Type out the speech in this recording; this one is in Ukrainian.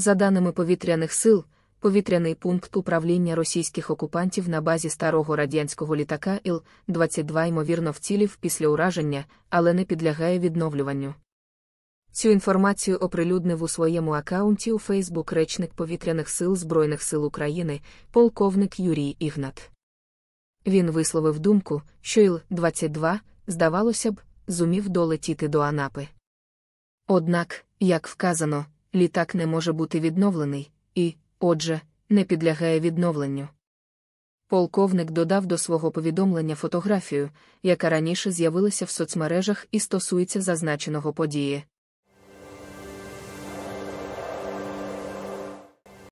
За даними повітряних сил, повітряний пункт управління російських окупантів на базі старого радянського літака Іл-22 ймовірно вцілів після ураження, але не підлягає відновлюванню. Цю інформацію оприлюднив у своєму аккаунті у Фейсбук речник повітряних сил Збройних сил України, полковник Юрій Ігнат. Він висловив думку, що Іл-22, здавалося б, зумів долетіти до Анапи. Однак, як вказано, літак не може бути відновлений і, отже, не підлягає відновленню. Полковник додав до свого повідомлення фотографію, яка раніше з'явилася в соцмережах і стосується зазначеного події.